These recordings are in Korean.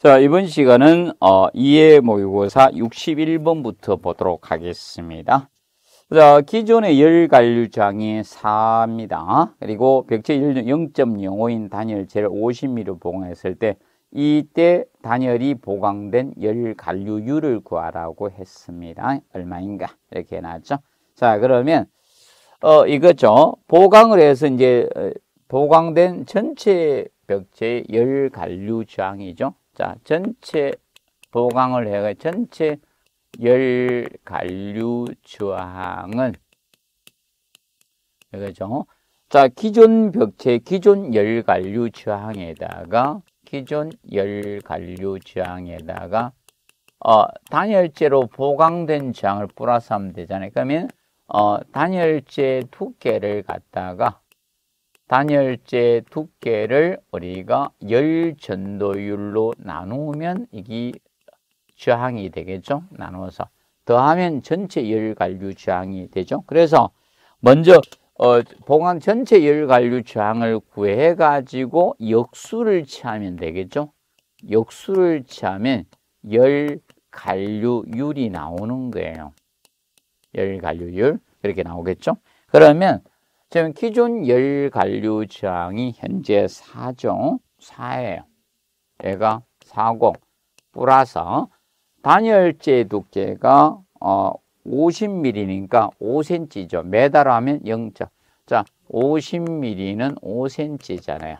자, 이번 시간은 어, 이해 모의고사 61번부터 보도록 하겠습니다. 자, 기존의 열관류장이 4입니다. 그리고 벽체 0.05인 단열 제를 50mm 보강했을 때 이때 단열이 보강된 열관류율을 구하라고 했습니다. 얼마인가? 이렇게 해놨죠. 자, 그러면 어, 이거죠. 보강을 해서 이제 어, 보강된 전체 벽체의 열관류장이죠. 자, 전체 보강을 해가 전체 열 관류 저항은 이거죠. 자, 기존 벽체 기존 열 관류 저항에다가 기존 열 관류 저항에다가 어, 단열재로 보강된 저항을 플러스하면 되잖아요. 그러면 어, 단열재 두께를 갖다가 단열재 두께를 우리가 열 전도율로 나누면 이게 저항이 되겠죠. 나누어서 더하면 전체 열 관류 저항이 되죠. 그래서 먼저 어, 봉황 전체 열 관류 저항을 구해 가지고 역수를 취하면 되겠죠. 역수를 취하면 열 관류율이 나오는 거예요. 열 관류율 그렇게 나오겠죠. 그러면 지금 기존 열관류저항이 현재 4종 4예요. 얘가 40 플러스 단열재 두께가 어 50mm니까 5cm죠. 메달 하면 0. 자, 50mm는 5cm잖아요.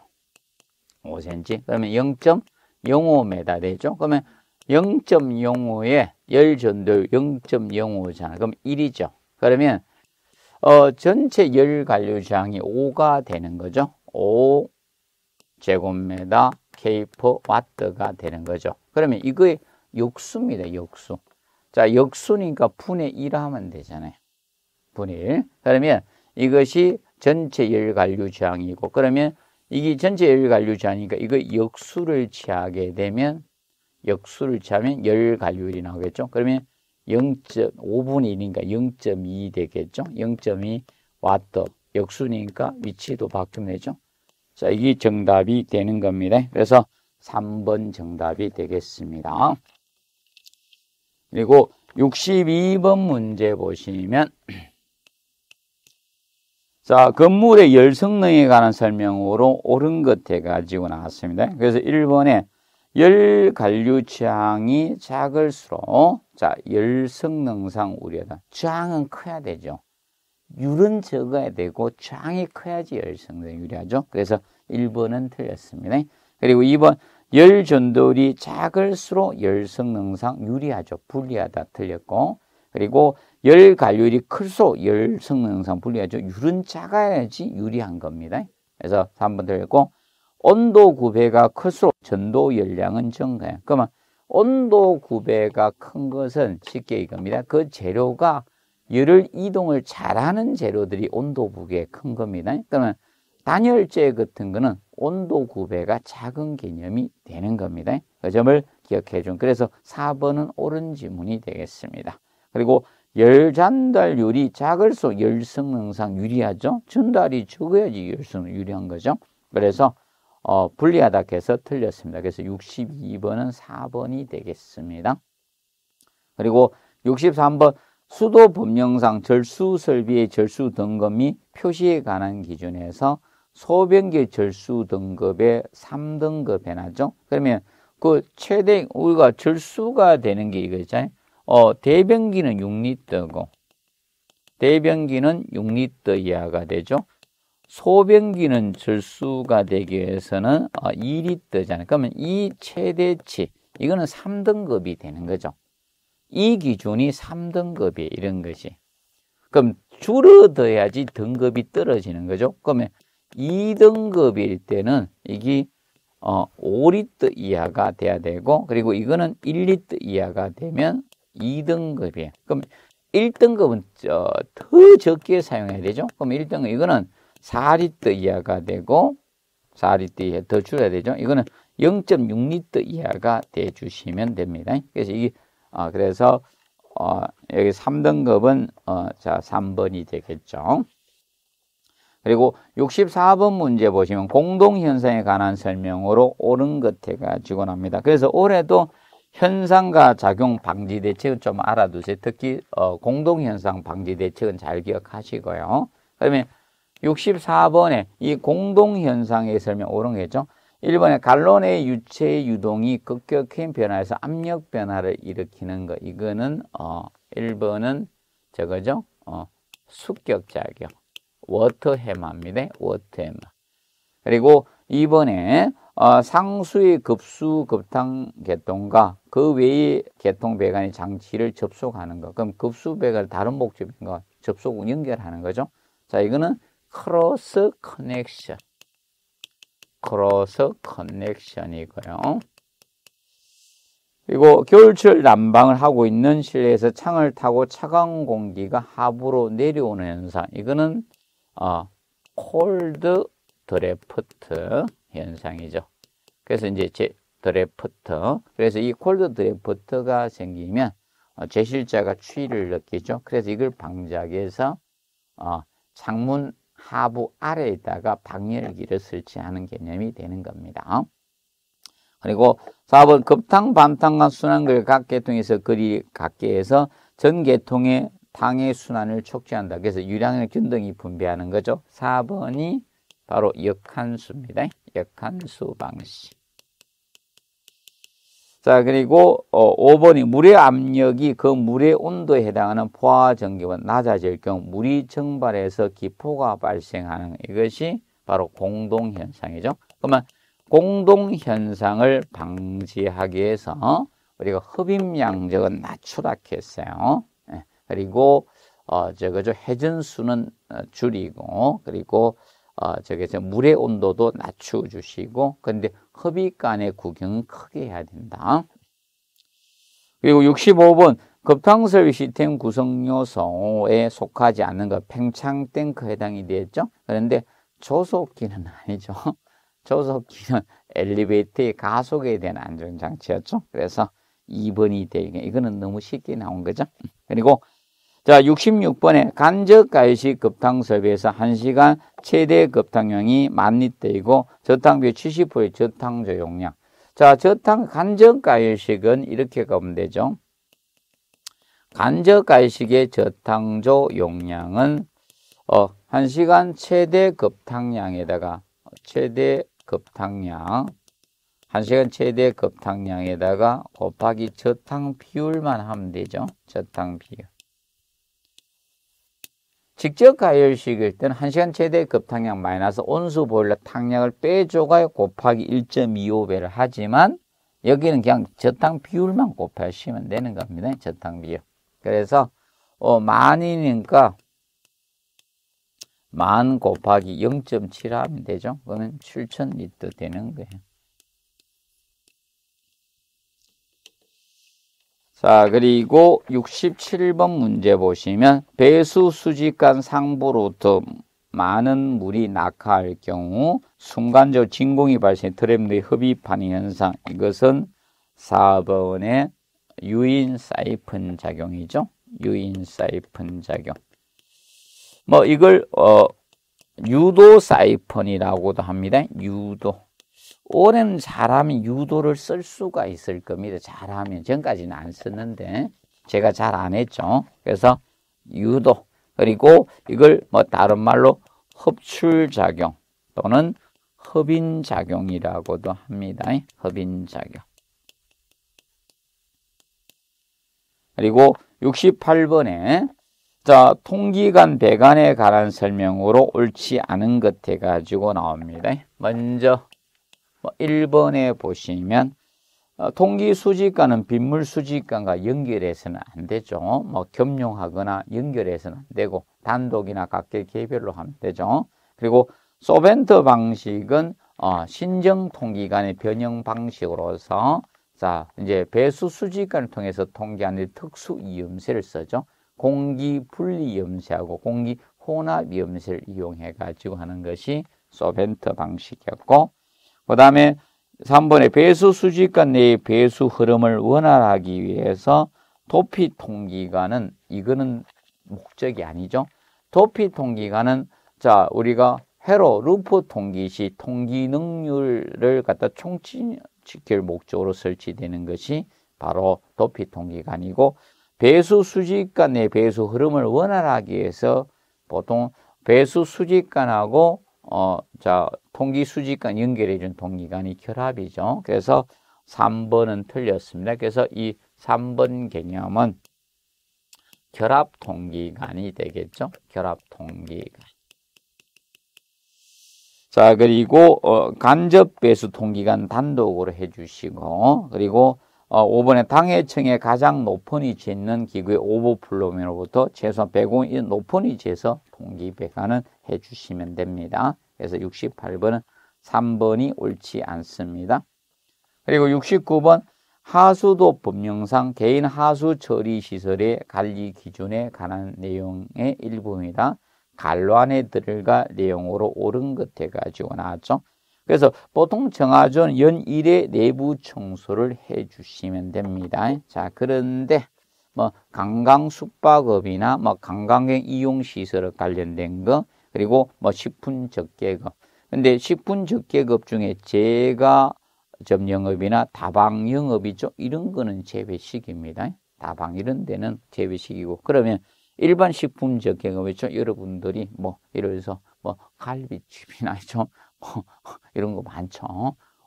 5cm. 그러면 0.05m 되죠. 그러면 0.05에 열 전도 0.05잖아. 그럼 1이죠. 그러면 어, 전체 열 관류량이 5가 되는 거죠. 5 제곱미터 케이퍼 와트가 되는 거죠. 그러면 이거의 역수입니다. 역수. 자, 역수니까 분의 1 하면 되잖아요. 분의 1. 그러면 이것이 전체 열 관류 지향이고 그러면 이게 전체 열 관류 지향이니까 이거 역수를 취하게 되면 역수를 취하면 열 관류율이 나오겠죠. 그러면 0.5분이니까 0.2 되겠죠? 0.2 와트 역순이니까 위치도 바뀌면 되죠? 자, 이게 정답이 되는 겁니다. 그래서 3번 정답이 되겠습니다. 그리고 62번 문제 보시면 자 건물의 열성능에 관한 설명으로 옳은 것 해가지고 나왔습니다. 그래서 1번에 열 관류 취향이 작을수록 자, 열성능상 우려다. 주항은 커야 되죠. 율은 적어야 되고 주항이 커야지 열성능 유리하죠. 그래서 1번은 틀렸습니다. 그리고 2번 열전도율이 작을수록 열성능상 유리하죠. 불리하다 틀렸고 그리고 열관율이 클수록 열성능상 불리하죠. 율은 작아야지 유리한 겁니다. 그래서 3번 틀렸고 온도 구배가 클수록 전도 열량은 증가해요. 그러면 온도 구배가 큰 것은 쉽게 이겁니다. 그 재료가 열을 이동을 잘하는 재료들이 온도 부에큰 겁니다. 그러면 단열재 같은 거는 온도 구배가 작은 개념이 되는 겁니다. 그 점을 기억해 준. 그래서 4번은 옳은 지문이 되겠습니다. 그리고 열 전달율이 작을수록 열 성능상 유리하죠. 전달이 적어야지 열 성능 유리한 거죠. 그래서 어, 불리하다 해서 틀렸습니다. 그래서 62번은 4번이 되겠습니다. 그리고 63번 수도 법령상 절수 설비의 절수 등급이 표시에 관한 기준에서 소변기 절수 등급의 3등급 해나죠. 그러면 그 최대 우리가 절수가 되는 게 이거잖아요. 어, 대변기는 6리터고 대변기는 6리터 이하가 되죠. 소변기는 절수가 되기 위해서는 2리터잖아요. 어, 그러면 이 최대치, 이거는 3등급이 되는 거죠. 이 기준이 3등급이 에요 이런 것이. 그럼 줄어들어야지 등급이 떨어지는 거죠. 그러면 2등급일 때는 이게 어, 5리터 이하가 돼야 되고 그리고 이거는 1리터 이하가 되면 2등급이에요. 그럼 1등급은 더 적게 사용해야 되죠. 그럼 1등급 이거는 4리터 이하가 되고 4리터 이하 더 줄여야 되죠. 이거는 0.6리터 이하가 돼 주시면 됩니다. 그래서 이 어, 그래서 어, 여기 3등급은 어, 자 3번이 되겠죠. 그리고 64번 문제 보시면 공동현상에 관한 설명으로 옳은 것 해가지고 납니다. 그래서 올해도 현상과 작용 방지 대책을 좀 알아두세요. 특히 어, 공동현상 방지 대책은 잘 기억하시고요. 그러면 64번에 이 공동현상의 설명 오른겠죠 1번에 갈론의 유체 유동이 급격히 변화해서 압력 변화를 일으키는 거. 이거는 어 1번은 저거죠. 어 숙격 작용. 워터 해마입니다. 워터 해마. 그리고 2번에 어, 상수의 급수 급탕 계통과 그 외의 계통 배관의 장치를 접속하는 것. 그럼 급수 배관 다른 목적인 것 접속 연결하는 거죠. 자, 이거는 크로스 커넥션 크로스 커넥션이고요. 그리고 겨울철 난방을 하고 있는 실내에서 창을 타고 차가운 공기가 하부로 내려오는 현상. 이거는 어, 콜드 드래프트 현상이죠. 그래서 이제 제 드래프트. 그래서 이 콜드 드래프트가 생기면 어, 제실자가 추위를 느끼죠. 그래서 이걸 방지하기 위해서 어, 창문 하부 아래에다가 방열기를 설치하는 개념이 되는 겁니다. 그리고 4번 급탕, 반탕과 순환을 각계통에서 그리 각계 해서 전계통의 당의 순환을 촉진한다. 그래서 유량의 균등이 분배하는 거죠. 4번이 바로 역한수입니다. 역한수 방식. 자, 그리고 어, 5번이 물의 압력이 그 물의 온도에 해당하는 포화 전기가 낮아질 경우 물이 증발해서 기포가 발생하는 이것이 바로 공동 현상이죠. 그러면 공동 현상을 방지하기 위해서 우리가 흡입량적은 낮추라했어요 예, 그리고 어 저거죠 회전수는 어, 줄이고 그리고 어 저게 저 물의 온도도 낮추 주시고 근데 흡입 간의 구경은 크게 해야 된다. 그리고 65번 급탕설 시스템 구성 요소에 속하지 않는 것 팽창 탱크 해당이 되었죠. 그런데 조속기는 아니죠. 조속기는 엘리베이터의 가속에 대한 안전장치였죠. 그래서 2번이 되게 이거는 너무 쉽게 나온 거죠. 그리고 자, 66번에 간접 가열식 급탕섭에서 1시간 최대 급탕량이 만 리터이고 저탕비 70%의 저탕조 용량. 자, 저탕 간접 가열식은 이렇게 가면 되죠. 간접 가열식의 저탕조 용량은 어, 1시간 최대 급탕량에다가 최대 급탕량 1시간 최대 급탕량에다가 곱하기 저탕 비율만 하면 되죠. 저탕 비율. 직접 가열식일 때는 한시간 최대 급탕량 마이너스 온수 보일러 탕량을 빼줘가 곱하기 1.25배를 하지만 여기는 그냥 저탕 비율만 곱하시면 되는 겁니다. 저탕 비율. 그래서 어, 만이니까 만 곱하기 0.7 하면 되죠. 그러면 7,000리터 되는 거예요. 자, 그리고 67번 문제 보시면 배수 수직간 상부로부터 많은 물이 낙하할 경우 순간적 진공이 발생 해 트램의 흡입하는 현상 이것은 4번의 유인 사이픈 작용이죠. 유인 사이픈 작용. 뭐 이걸 어 유도 사이펀이라고도 합니다. 유도. 오랜 잘하면 유도를 쓸 수가 있을 겁니다. 잘하면 전까지는 안 썼는데 제가 잘 안 했죠. 그래서 유도 그리고 이걸 뭐 다른 말로 흡출작용 또는 흡인작용이라고도 합니다. 흡인작용 그리고 68번에 자 통기관 배관에 관한 설명으로 옳지 않은 것 해가지고 나옵니다. 먼저 1번에 뭐 보시면 통기 어, 수지과는 빗물 수지과가 연결해서는 안 되죠. 뭐 겸용하거나 연결해서는 안 되고 단독이나 각계 개별로 하면 되죠. 그리고 소벤트 방식은 어, 신정 통기관의 변형 방식으로서 자 이제 배수 수지관을 통해서 통기하는 특수 이음새를 써죠 공기 분리 이음새하고 공기 혼합 이음새를 이용해 가지고 하는 것이 소벤트 방식이었고 그 다음에 3번에 배수 수직관 내의 배수 흐름을 원활하기 위해서 도피 통기관은 이거는 목적이 아니죠. 도피 통기관은 자 우리가 회로 루프 통기 시 통기 능률을 갖다 총시킬 목적으로 설치되는 것이 바로 도피 통기관이고 배수 수직관 내 배수 흐름을 원활하기 위해서 보통 배수 수직관하고 어, 자, 통기수직과 연결해준 통기관이 결합이죠. 그래서 3번은 틀렸습니다. 그래서 이 3번 개념은 결합통기관이 되겠죠. 결합통기관. 자, 그리고 어, 간접배수 통기관 단독으로 해주시고 그리고 어, 5번에 당해청에 가장 높은 위치에 있는 기구의 오버플로면으로부터 최소한 1 0 0원이 높은 위치에서 동기 배관은 해주시면 됩니다. 그래서 68번은 3번이 옳지 않습니다. 그리고 69번 하수도 법령상 개인 하수 처리 시설의 관리 기준에 관한 내용의 일부입니다. 갈로안에 들어가 내용으로 옳은 것해 가지고 나왔죠. 그래서 보통 정화조는연 1회 내부 청소를 해 주시면 됩니다. 자, 그런데 뭐 관광 숙박업이나 뭐 관광객 이용 시설 관련된 거 그리고 뭐 식품 적객업. 근데 식품 적객업 중에 제가 점영업이나 다방 영업이죠. 이런 거는 재배식입니다. 다방 이런 데는 재배식이고 그러면 일반 식품 적객업이죠. 여러분들이 뭐 예를 들어서 뭐 갈비집이나 좀 이런 거 많죠.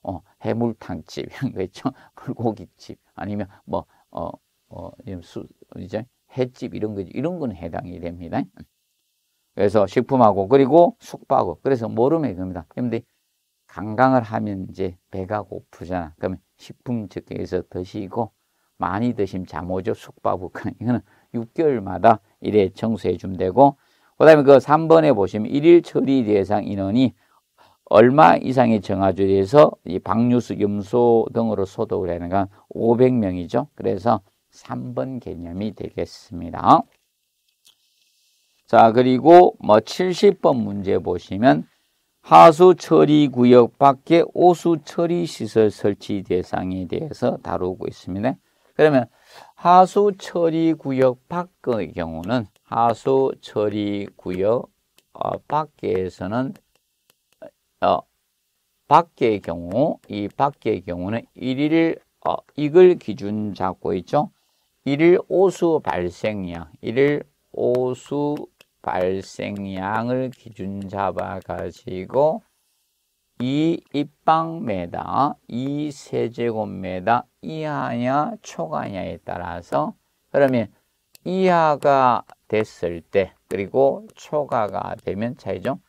어, 해물탕집, 이런 죠 불고기집, 아니면 뭐, 어, 어, 수, 이제 횟집 이런 거, 이런 건 해당이 됩니다. 그래서 식품하고, 그리고 숙박업. 그래서 모름의 겁니다. 그런데 강강을 하면 이제 배가 고프잖아. 그러면 식품 측에서 드시고, 많이 드시면 잠오죠. 숙박업. 이거는 6개월마다 이래 청소해 주면 되고, 그 다음에 그 3번에 보시면 일일 처리 대상 인원이 얼마 이상의 정화주에서 이 방류수 염소 등으로 소독을 하는 건 500명이죠. 그래서 3번 개념이 되겠습니다. 자, 그리고 뭐 70번 문제 보시면 하수 처리 구역 밖에 오수 처리 시설 설치 대상에 대해서 다루고 있습니다. 그러면 하수 처리 구역 밖의 경우는 하수 처리 구역 어, 밖에서는 어, 밖의 경우, 이 밖의 경우는 1일 어, 이걸 기준 잡고 있죠. 1일 오수 발생량, 1일 오수 발생량을 기준 잡아 가지고 이 입방메다, 이 세제곱메다 이하냐 초과냐에 따라서 그러면 이하가 됐을 때 그리고 초과가 되면 차이죠.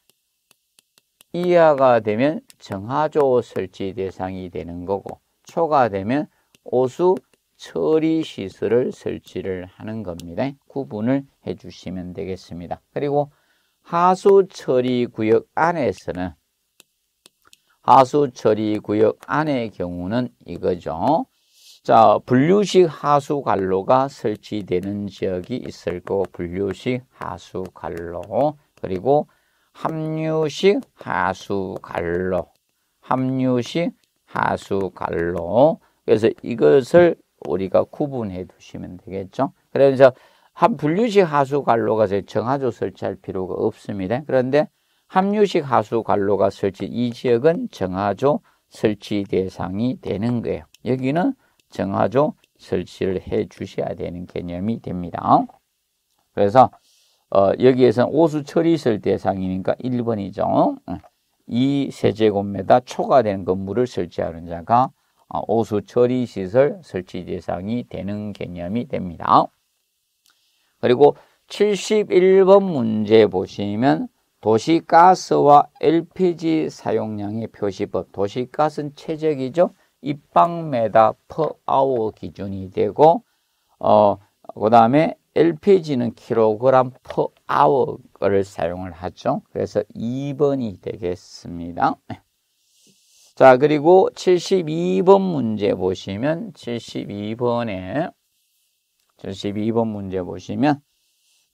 이하가 되면 정하조 설치 대상이 되는 거고 초가 되면 오수 처리 시설을 설치를 하는 겁니다. 구분을 해 주시면 되겠습니다. 그리고 하수 처리 구역 안에서는 하수 처리 구역 안의 경우는 이거죠. 자, 분류식 하수 관로가 설치되는 지역이 있을 거고 분류식 하수 관로 그리고 합류식 하수갈로 합류식 하수갈로 그래서 이것을 우리가 구분해 두시면 되겠죠. 그래서 한 분류식 하수갈로가 정하조 설치할 필요가 없습니다. 그런데 합류식 하수갈로가 설치 이 지역은 정하조 설치 대상이 되는 거예요. 여기는 정하조 설치를 해 주셔야 되는 개념이 됩니다. 그래서 어, 여기에서는 오수 처리설 대상이니까 1번이죠. 이 세제곱미터 초과된 건물을 설치하는 자가 어, 오수 처리 시설 설치 대상이 되는 개념이 됩니다. 그리고 71번 문제 보시면 도시가스와 LPG 사용량의 표시법. 도시가스는 최적이죠. 입방메다 퍼 아워 기준이 되고 어 그다음에 LPG는 킬로그램 퍼 아워를 사용을 하죠. 그래서 2번이 되겠습니다. 네. 자, 그리고 72번 문제 보시면 72번에 72번 문제 보시면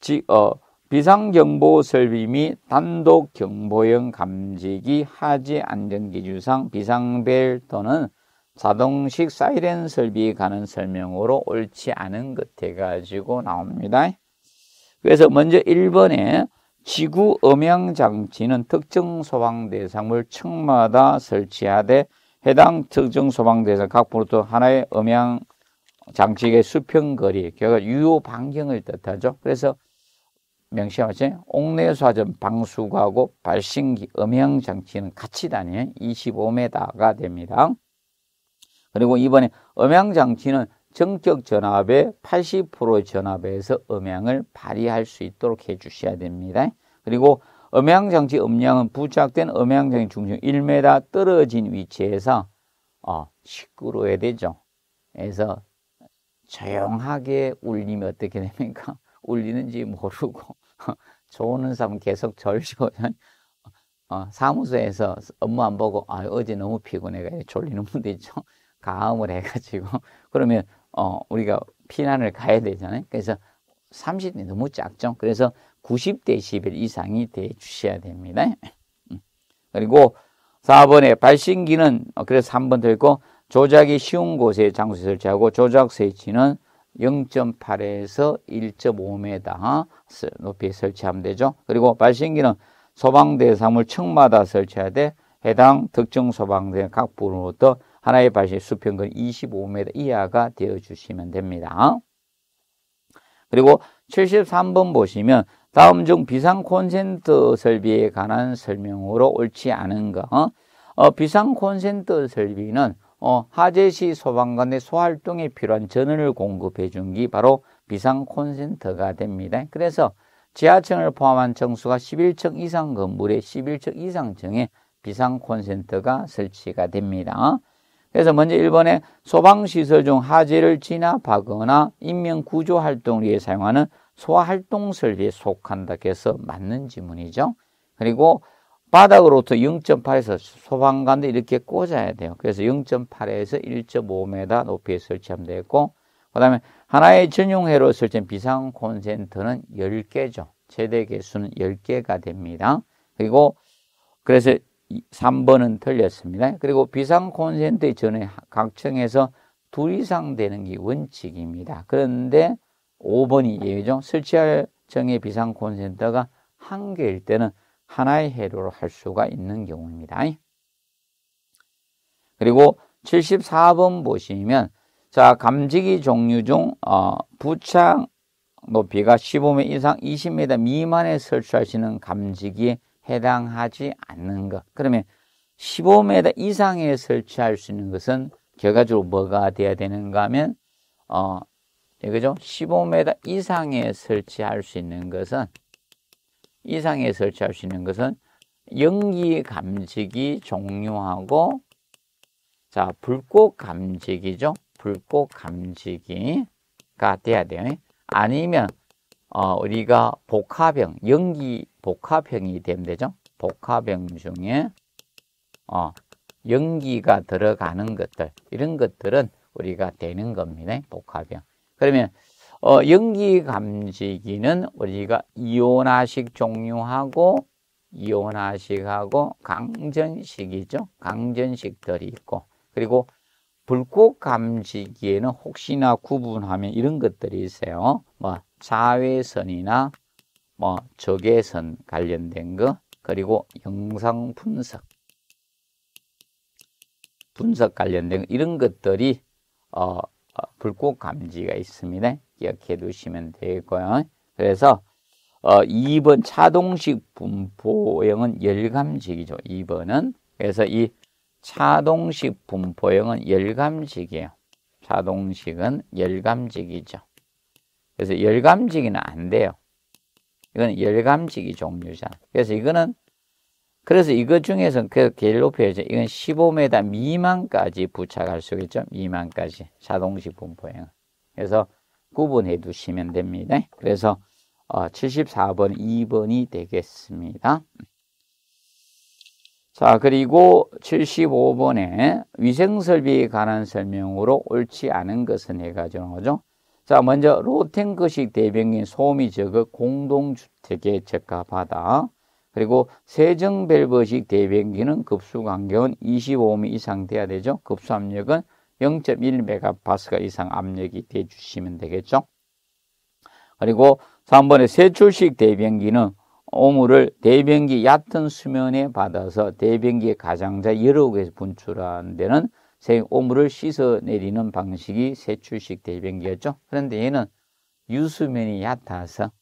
지, 어, 비상경보 설비 및 단독 경보형 감지기 하지 안전기준상 비상벨 또는 자동식 사이렌 설비 가는 설명으로 옳지 않은 것해가지고 나옵니다. 그래서 먼저 1번에 지구 음향 장치는 특정 소방 대상물 층마다 설치하되 해당 특정 소방 대상 각부로부터 하나의 음향 장치의 수평거리, 결국 그러니까 유효 반경을 뜻하죠. 그래서 명시하지 옥내수화전 방수구하고 발신기 음향 장치는 같이 다니는 25m가 됩니다. 그리고 이번에 음향장치는 정격 전압의 80% 전압에서 음향을 발휘할 수 있도록 해 주셔야 됩니다. 그리고 음향장치 음량은 부착된 음향장치 중심 1m 떨어진 위치에서 어, 시끄러 해야 되죠. 그래서 조용하게 울리면 어떻게 됩니까? 울리는지 모르고 좋은 사람 계속 절죠. 어, 사무소에서 업무 안 보고 아 어제 너무 피곤해 가 졸리는 분도 있죠. 가음을 해가지고 그러면 어 우리가 피난을 가야 되잖아요. 그래서 30대 너무 작죠. 그래서 90데시벨 이상이 돼 주셔야 됩니다. 음. 그리고 4번에 발신기는 어, 그래서 3번 더 있고 조작이 쉬운 곳에 장소 설치하고 조작 스치는 0.8에서 1.5m 높이 설치하면 되죠. 그리고 발신기는 소방대사물 층마다 설치해야 돼 해당 특정 소방대 각 부로부터 하나의 발신 수평근 25m 이하가 되어 주시면 됩니다. 그리고 73번 보시면 다음 중 비상 콘센트 설비에 관한 설명으로 옳지 않은 것. 어, 비상 콘센트 설비는 어, 하재시 소방관의 소활동에 필요한 전원을 공급해 준게 바로 비상 콘센트가 됩니다. 그래서 지하층을 포함한 정수가 11층 이상 건물의 11층 이상 층에 비상 콘센트가 설치가 됩니다. 그래서 먼저 일본의 소방시설 중 하재를 진압하거나 인명구조활동을 위해 사용하는 소활동설비에 화 속한다 해서 맞는 지문이죠. 그리고 바닥으로부터 0.8에서 소방관도 이렇게 꽂아야 돼요. 그래서 0.8에서 1.5m 높이에 설치하면 되겠고 그 다음에 하나의 전용회로 설치한 비상콘센트는 10개죠. 최대 개수는 10개가 됩니다. 그리고 그래서 3번은 틀렸습니다. 그리고 비상 콘센트 전에 각청에서 둘 이상 되는 게 원칙입니다. 그런데 5번이 예외죠. 설치할 정의 비상 콘센트가 한 개일 때는 하나의 해로로 할 수가 있는 경우입니다. 그리고 74번 보시면 자 감지기 종류 중 어, 부착 높이가 15m 이상 20m 미만에 설치하시는 감지기의 해당하지 않는 것. 그러면 15m 이상에 설치할 수 있는 것은 결과적으로 뭐가 돼야 되는가 하면 어 예, 그죠? 15m 이상에 설치할 수 있는 것은 이상에 설치할 수 있는 것은 연기 감지기 종료하고 자 불꽃 감지기죠. 불꽃 감지기가 돼야 돼요. 아니면 어, 우리가 복합형 연기 복합형이 되면 되죠. 복합형 중에 어, 연기가 들어가는 것들 이런 것들은 우리가 되는 겁니다. 복합형. 그러면 어, 연기 감지기는 우리가 이온화식 종류하고 이온화식하고 강전식이죠. 강전식들이 있고 그리고 불꽃 감지기에는 혹시나 구분하면 이런 것들이 있어요. 뭐 자외선이나 뭐 적외선 관련된 거 그리고 영상 분석 분석 관련된 이런 것들이 어, 어 불꽃 감지가 있습니다. 기억해 두시면 되고요. 그래서 어, 2번 차동식 분포형은 열감식이죠. 2번은 그래서 이 차동식 분포형은 열감식이에요. 차동식은 열감식이죠. 그래서 열감식이는 안 돼요. 이건 열감지기 종류잖아. 그래서 이거는 그래서 이것 중에서그 개를 높여야죠. 이건 15m 미만까지 부착할 수 있죠. 미만까지 자동식 분포행. 그래서 구분해 두시면 됩니다. 그래서 74번 어, 2번이 되겠습니다. 자, 그리고 75번에 위생설비에 관한 설명으로 옳지 않은 것은 해가지고 거죠. 자, 먼저 로텐거식 대변인 소음이 적어 공동주택에 적합하다. 그리고 세정밸브식 대변기는 급수간격은 25mm 이상 돼야 되죠. 급수압력은 0.1MPa 이상 압력이 돼주시면 되겠죠. 그리고 3번에 세출식 대변기는 오물을 대변기 얕은 수면에 받아서 대변기의 가장자 여러 개에서 분출하는 데는 생 오물을 씻어 내리는 방식이 세출식 대변기였죠. 그런데 얘는 유수면이 얕아서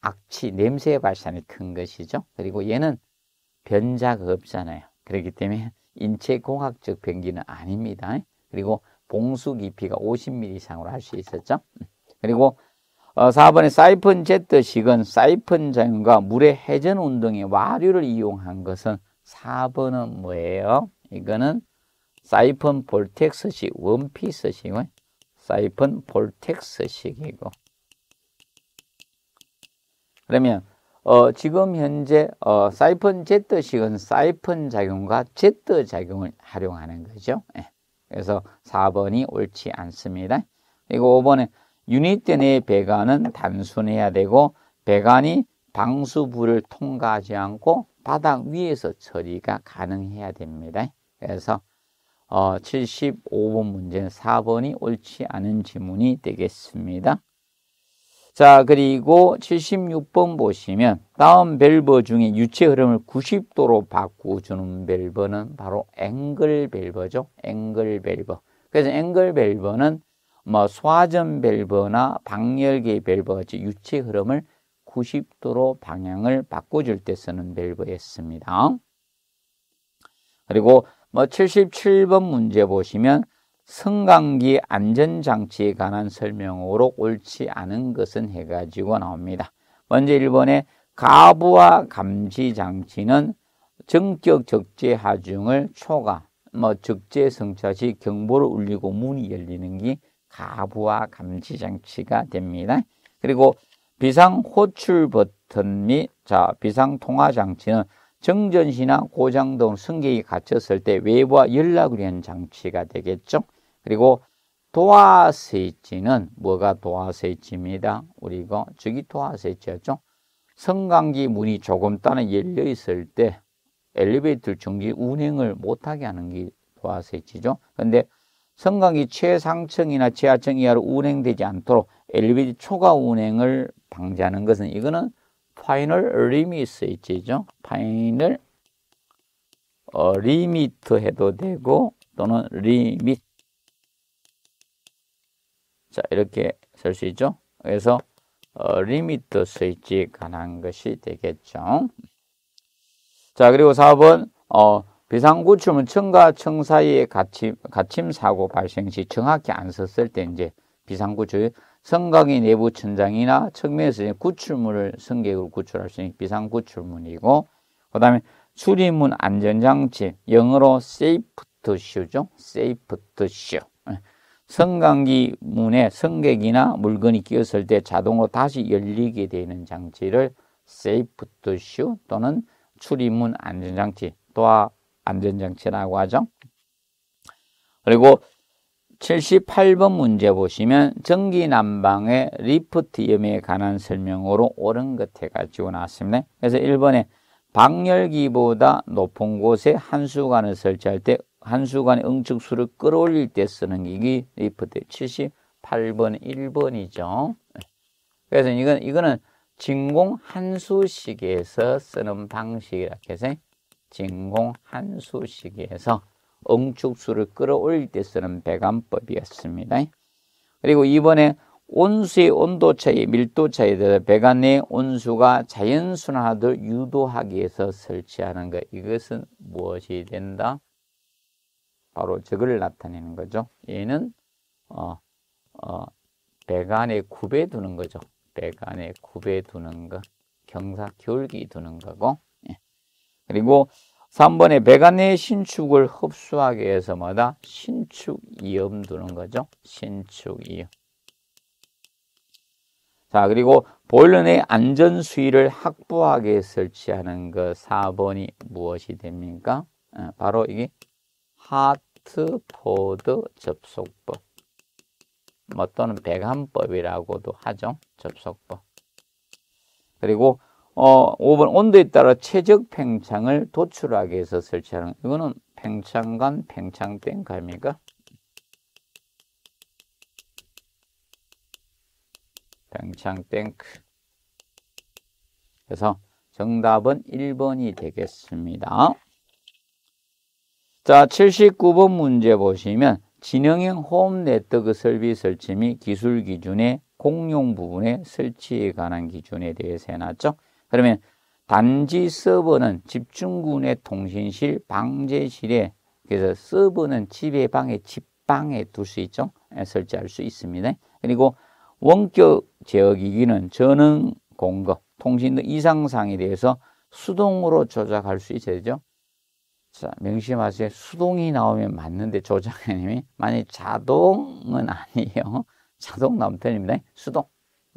악취, 냄새의 발산이 큰 것이죠. 그리고 얘는 변자가 없잖아요. 그렇기 때문에 인체 공학적 변기는 아닙니다. 그리고 봉수 깊이가 50mm 이상으로 할 수 있었죠. 그리고 4번의 어, 사이펀 제트식은 사이펀 장과 물의 회전 운동의 와류를 이용한 것은 4번은 뭐예요? 이거는 사이펀 볼텍스식, 원피스식은 사이펀 볼텍스식이고 그러면 어, 지금 현재 어, 사이펀 제트식은 사이펀 작용과 제트 작용을 활용하는 거죠. 예. 그래서 4번이 옳지 않습니다. 그리고 5번에 유닛대 내 배관은 단순해야 되고 배관이 방수부를 통과하지 않고 바닥 위에서 처리가 가능해야 됩니다. 그래서 75번 어, 문제 4번이 옳지 않은 지문이 되겠습니다. 자 그리고 76번 보시면 다음 밸버 중에 유체 흐름을 90도로 바꾸주는 밸버는 바로 앵글 밸버죠. 앵글 밸버. 그래서 앵글 밸버는 뭐 소화전 밸버나 방열계 밸버 같이 유체 흐름을 90도로 방향을 바꿔줄 때 쓰는 밸버였습니다. 그리고 뭐 77번 문제 보시면 승강기 안전장치에 관한 설명으로 옳지 않은 것은 해가지고 나옵니다. 먼저 1번에 가부와 감지장치는 정격 적재 하중을 초과, 뭐 적재 성차시 경보를 울리고 문이 열리는 게 가부와 감지장치가 됩니다. 그리고 비상 호출 버튼 및 자, 비상 통화 장치는 정전시나 고장 등 승객이 갇혔을 때 외부와 연락을 위한 장치가 되겠죠. 그리고 도화세치는 뭐가 도화세치입니다. 우리가 저기 도화세치였죠. 성강기 문이 조금 따는 열려 있을 때 엘리베이터 중지 운행을 못하게 하는 게 도화세치죠. 그런데 성강기 최상층이나 지하층 이하로 운행되지 않도록 엘리베이터 초과 운행을 방지하는 것은 이거는 파이널 리미스 있죠. 파이널 어, 리미트 해도 되고 또는 리밋 자 이렇게 쓸 수 있죠. 그래서 어, 리미트 스위치 가한 것이 되겠죠. 자 그리고 4번 어, 비상구출은 층과 층 사이에 갇힘, 갇힘 사고 발생 시 정확히 안 썼을 때 이제 비상구출 성곽이 내부 천장이나 측면에서 구출물을 성객으로 구출할 수 있는 비상 구출문이고그 다음에 출입문 안전장치 영어로 세이프트 슈죠 세이프트 슈 성강기 문에 성객이나 물건이 끼었을 때 자동으로 다시 열리게 되는 장치를 세이프트 슈 또는 출입문 안전장치 또한 안전장치라고 하죠 그리고 78번 문제 보시면 전기 난방의 리프트염에 관한 설명으로 옳은 것 해가지고 나왔습니다. 그래서 1번에 방열기보다 높은 곳에 한수관을 설치할 때 한수관의 응축수를 끌어올릴 때 쓰는 기기 리프트 78번 1번이죠. 그래서 이건 이거는 진공 한수식에서 쓰는 방식이라 해서 진공 한수식에서 응축수를 끌어올릴 때 쓰는 배관법이었습니다. 그리고 이번에 온수의 온도 차이, 밀도 차이에 대해서 배관의 온수가 자연순환하듯 유도하기 위해서 설치하는 것. 이것은 무엇이 된다? 바로 저거 나타내는 거죠. 얘는 어, 어, 배관에 굽에 두는 거죠. 배관에 굽에 두는 거. 경사 기울기 두는 거고. 예. 그리고 3번에 배가 내 신축을 흡수하게 해서마다 신축이염 두는 거죠. 신축이염. 자, 그리고 보일러 내 안전 수위를 확보하게 설치하는 것 그 4번이 무엇이 됩니까? 아, 바로 이게 하트포드 접속법. 뭐 또는 백한법이라고도 하죠. 접속법. 그리고 어, 5번 온도에 따라 최적 팽창을 도출하기 위해서 설치하는 이거는 팽창간 팽창된 갑니까? 팽창땡크 그래서 정답은 1번이 되겠습니다. 자, 79번 문제 보시면 진영형홈 네트워크 설비 설치 및 기술 기준의 공용 부분의 설치에 관한 기준에 대해서 해놨죠. 그러면 단지 서버는 집중군의 통신실, 방제실에 그래서 서버는 집의 방에 집방에 둘 수 있죠. 예, 설치할 수 있습니다. 그리고 원격 제어기기는 전원 공급, 통신 이상상에 대해서 수동으로 조작할 수 있어야 되죠. 자, 명심하세요. 수동이 나오면 맞는데 조작하님이 만약 자동은 아니에요. 자동 나오면 틀립니다. 수동.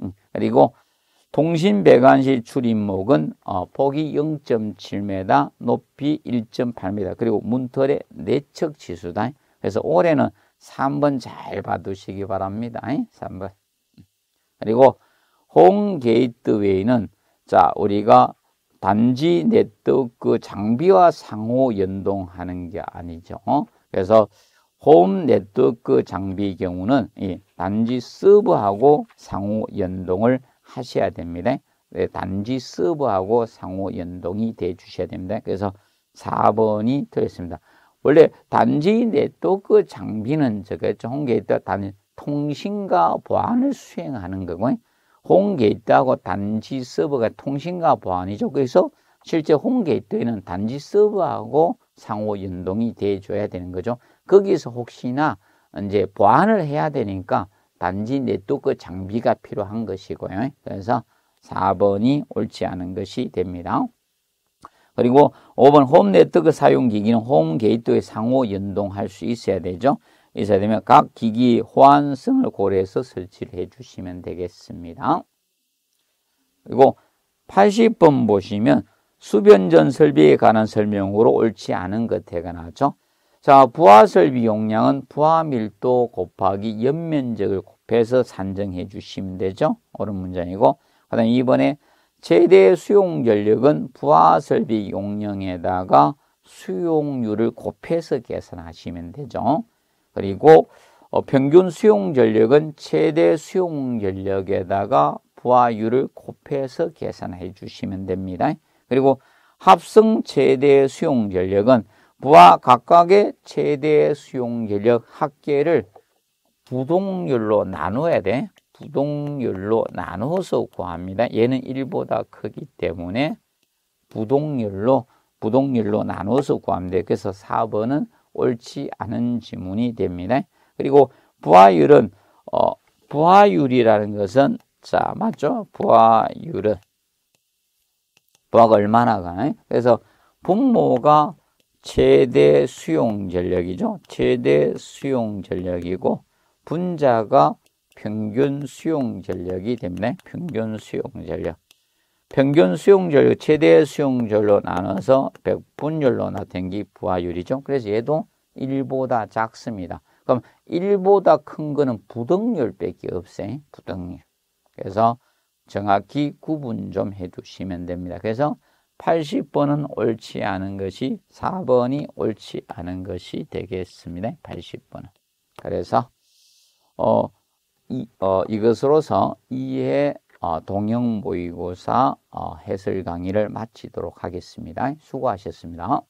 음, 그리고 동신배관실 출입목은 어, 폭이 0.7m, 높이 1.8m, 그리고 문털의 내측 지수다. 그래서 올해는 3번 잘 봐두시기 바랍니다. 3번. 그리고 홈 게이트웨이는 자 우리가 단지 네트워크 그 장비와 상호 연동하는 게 아니죠. 어? 그래서 홈 네트워크 그 장비 경우는 단지 서브하고 상호 연동을 하셔야 됩니다. 네, 단지 서버하고 상호 연동이 돼 주셔야 됩니다. 그래서 4번이 되겠습니다. 원래 단지 네트워크 장비는 저게 홈게이트 단지 통신과 보안을 수행하는 거고 홈게이트하고 단지 서버가 통신과 보안이죠. 그래서 실제 홈게이트에는 단지 서버하고 상호 연동이 돼 줘야 되는 거죠. 거기서 혹시나 이제 보안을 해야 되니까 단지 네트워크 장비가 필요한 것이고요. 그래서 4번이 옳지 않은 것이 됩니다. 그리고 5번 홈 네트워크 사용 기기는 홈 게이트웨이 상호 연동할 수 있어야 되죠. 있어야 되면 각 기기 호환성을 고려해서 설치를 해 주시면 되겠습니다. 그리고 80번 보시면 수변전 설비에 관한 설명으로 옳지 않은 것 대가 하죠 자, 부하설비 용량은 부하밀도 곱하기 연면적을 곱해서 산정해 주시면 되죠. 어려 문장이고. 그 다음에 이번에 최대 수용전력은 부하설비 용량에다가 수용률을 곱해서 계산하시면 되죠. 그리고 어, 평균 수용전력은 최대 수용전력에다가 부하율을 곱해서 계산해 주시면 됩니다. 그리고 합성 최대 수용전력은 부와 각각의 최대 수용 전력 합계를 부동률로 나눠야 돼. 부동률로 나누어서 구합니다. 얘는 1보다 크기 때문에 부동률로 부동률로 나눠서 구합니다. 그래서 4번은 옳지 않은 지문이 됩니다. 그리고 부하율은 어, 부하율이라는 것은 자 맞죠? 부하율은 부하가 얼마나 가나요? 그래서 분모가 최대 수용 전력이죠. 최대 수용 전력이고 분자가 평균 수용 전력이 됩니다. 평균 수용 전력. 평균 수용 전력, 최대 수용 전로 나눠서 백분율로 나타낸 게 부하율이죠. 그래서 얘도 1보다 작습니다. 그럼 1보다 큰 거는 부등률밖에 없어요. 부등률. 그래서 정확히 구분 좀해 두시면 됩니다. 그래서 80번은 옳지 않은 것이 4번이 옳지 않은 것이 되겠습니다. 80번은. 그래서 어, 이, 어, 이것으로서 이해 어, 동영 모의고사 어, 해설 강의를 마치도록 하겠습니다. 수고하셨습니다.